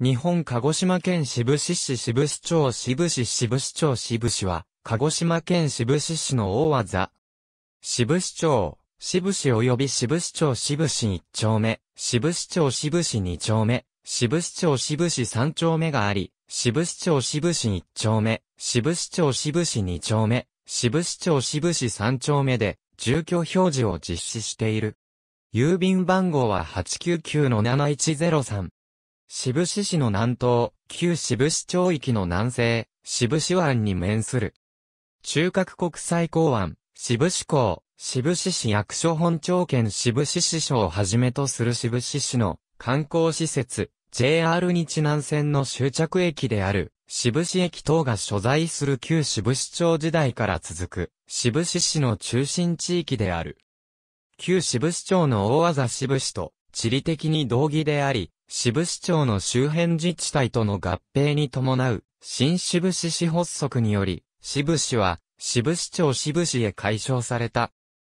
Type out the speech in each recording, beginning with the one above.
日本鹿児島県志布志市志布志町志布志志布志町志布志は、鹿児島県志布志市の大技。志布志町、志布志及び志布志町志布志1丁目、志布志町志布志2丁目、志布志町志布志3丁目があり、志布志町志布志1丁目、志布志町志布志2丁目、志布志町志布志3丁目で、住居表示を実施している。郵便番号は899-7103。志布志市の南東、旧志布志町域の南西、志布志湾に面する。中核国際港湾、志布志港、志布志市役所本町県志布志市所をはじめとする志布志市の観光施設、JR 日南線の終着駅である、志布志駅等が所在する旧志布志町時代から続く、志布志市の中心地域である。旧志布志町の大技志布志と、地理的に同義であり、支部市長の周辺自治体との合併に伴う、新支部市市発足により、支部市は、支部市長支部市へ解消された。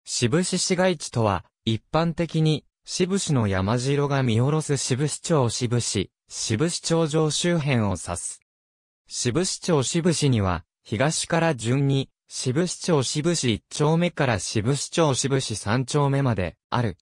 支部市市街地とは、一般的に、支部市の山城が見下ろす支部市長支部市、支部市長城周辺を指す。支部市長支部市には、東から順に、支部市長支部市1丁目から支部市長支部市3丁目まで、ある。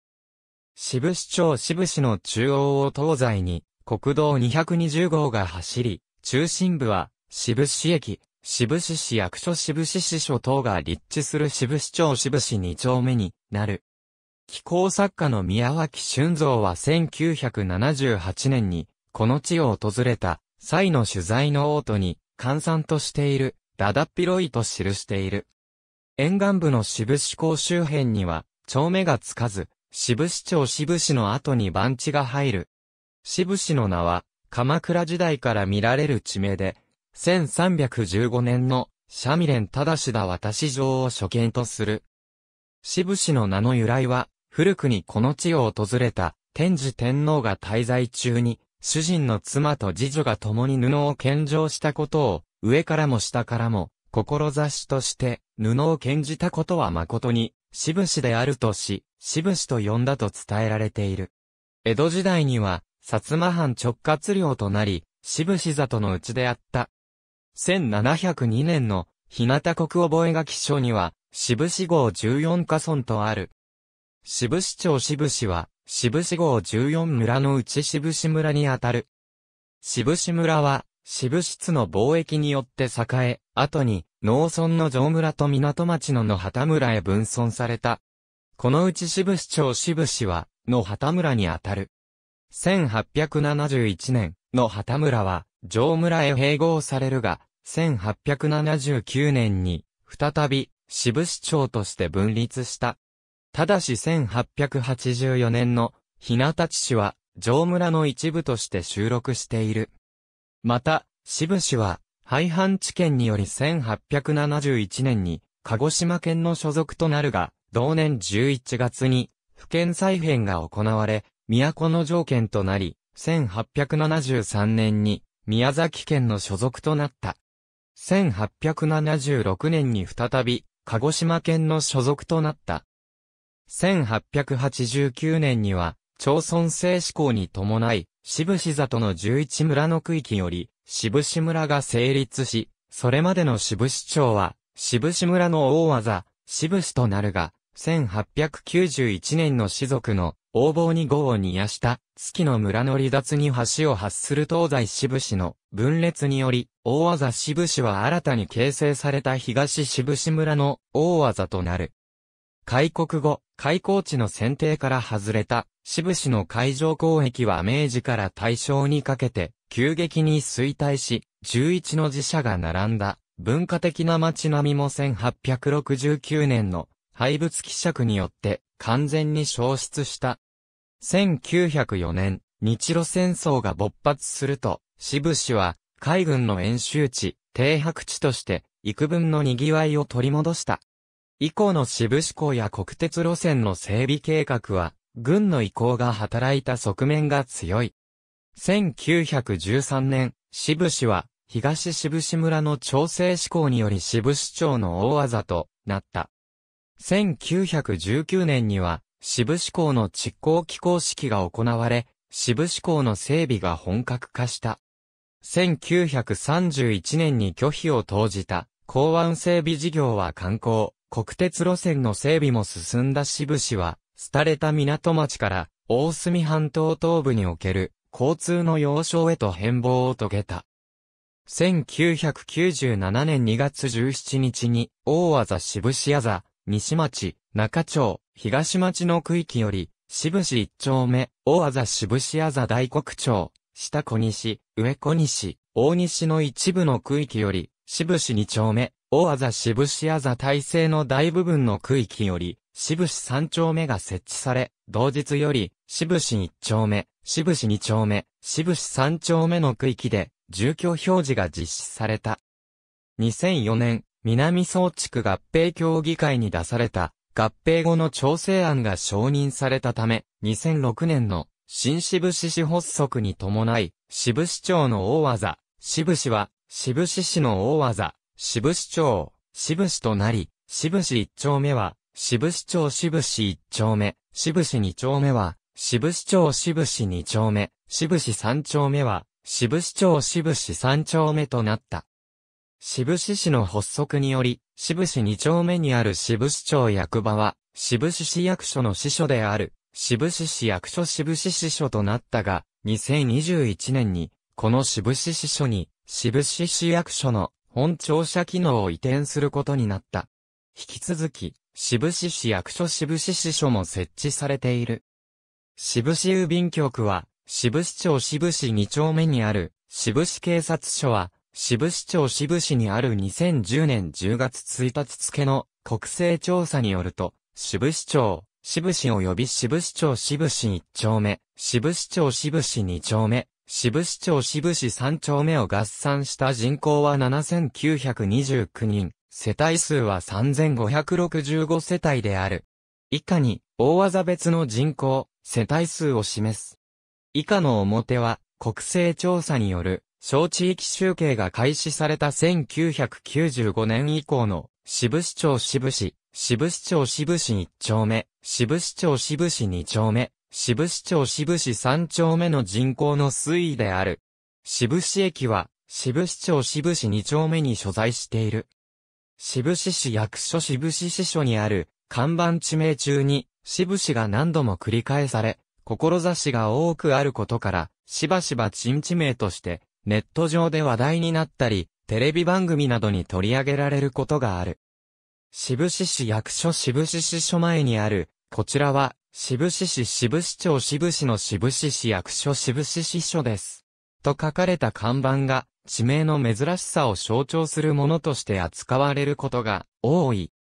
渋市町渋市の中央を東西に国道220号が走り、中心部は渋市駅、渋市市役所渋市市所等が立地する渋市町渋市二丁目になる。気候作家の宮脇俊造は1978年にこの地を訪れた際の取材の応答に換算としている、だだっ広いと記している。沿岸部の渋市港周辺には、町目がつかず、支部市長支部市の後に番地が入る。支部市の名は、鎌倉時代から見られる地名で、1315年の、シャミレン正しだ私城を所見とする。支部市の名の由来は、古くにこの地を訪れた、天智天皇が滞在中に、主人の妻と次女が共に布を献上したことを、上からも下からも、志として、布を献じたことは誠に、しぶしであるとし、しぶしと呼んだと伝えられている。江戸時代には、薩摩藩直轄領となり、しぶし里のうちであった。1702年の、日向国覚書書には、しぶし号14カ村とある。しぶし町しぶしは、しぶし号14村のうちしぶし村にあたる。しぶし村は、しぶしつの貿易によって栄え、後に、農村の城村と港町の野畑村へ分村された。このうち支部市長支部市は、野畑村にあたる。1871年、野畑村は、城村へ併合されるが、1879年に、再び、支部市長として分立した。ただし1884年の、日向地市は、城村の一部として収録している。また、支部市は、廃藩置県により1871年に、鹿児島県の所属となるが、同年11月に、府県再編が行われ、都の条件となり、1873年に、宮崎県の所属となった。1876年に再び、鹿児島県の所属となった。1889年には、町村制施行に伴い、渋志里の11村の区域より、渋志村が成立し、それまでの渋志町は、渋志村の大技、渋志となるが、1891年の士族の横暴に号を煮やした月の村の離脱に橋を発する東西渋志の分裂により、大技渋志は新たに形成された東渋志村の大技となる。開国後、開港地の選定から外れた渋志の海上交易は明治から大正にかけて急激に衰退し、11の寺社が並んだ文化的な街並みも1869年の廃物希釈によって完全に消失した。1904年、日露戦争が勃発すると、渋市は海軍の演習地、停泊地として幾分の賑わいを取り戻した。以降の渋志港や国鉄路線の整備計画は、軍の意向が働いた側面が強い。1913年、渋市は、東渋市村の調整志向により渋市長町の大技となった。1919年には、渋市志港の蓄光機構式が行われ、渋市志港の整備が本格化した。1931年に拒否を投じた、港湾整備事業は観光、国鉄路線の整備も進んだ渋市は、廃れた港町から、大隅半島東部における、交通の要衝へと変貌を遂げた。1997年2月17日に、大和座渋谷座、西町、中町、東町の区域より、渋市一丁目、大和座渋谷座大黒町、下小西、上小西、大西の一部の区域より、渋市二丁目、大和座渋谷座大西の大部分の区域より、渋市三丁目が設置され、同日より、渋市一丁目、渋市2丁目、渋市3丁目の区域で、住居表示が実施された。2004年、南総地区合併協議会に出された、合併後の調整案が承認されたため、2006年の新渋市市発足に伴い、渋市長の大技、渋市は、渋市市の大技、渋市長、渋市となり、渋市1丁目は、渋市長渋市1丁目、渋市2丁目は、渋市長渋市二丁目、渋市三丁目は、渋市長渋市三丁目となった。渋市市の発足により、渋市二丁目にある渋市長役場は、渋市市役所の支所である、渋市市役所渋市支所となったが、2021年に、この渋市支所に、渋市市役所の本庁舎機能を移転することになった。引き続き、渋市市役所渋市支所も設置されている。渋市郵便局は、渋市町渋市2丁目にある、渋市警察署は、渋市町渋市にある2010年10月1日付の国勢調査によると、渋市町、渋市及び渋市町渋市1丁目、渋市町渋市2丁目、渋市町渋市3丁目を合算した人口は7929人、世帯数は3565世帯である。以下に、大技別の人口、世帯数を示す。以下の表は、国勢調査による、小地域集計が開始された1995年以降の、支部市長支部市、支部市長支部市1丁目、支部市長支部市2丁目、支部市長支部市3丁目の人口の推移である。支部市駅は、支部市長支部市2丁目に所在している。支部市市役所支部市支所にある、看板地名中に、ぶしが何度も繰り返され、志が多くあることから、しばしば陳地名として、ネット上で話題になったり、テレビ番組などに取り上げられることがある。しぶし市役所しぶし市署前にある、こちらは、しぶし市しぶ市長しぶしのしぶし市役所しぶし市署です。と書かれた看板が、地名の珍しさを象徴するものとして扱われることが多い。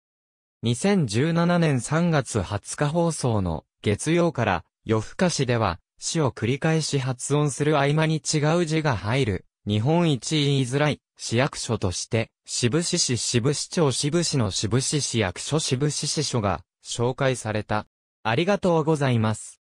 2017年3月20日放送の月曜から夜更かしでは、死を繰り返し発音する合間に違う字が入る、日本一言いづらい市役所として、渋市市渋市長渋市の渋市市役所渋市市所が紹介された。ありがとうございます。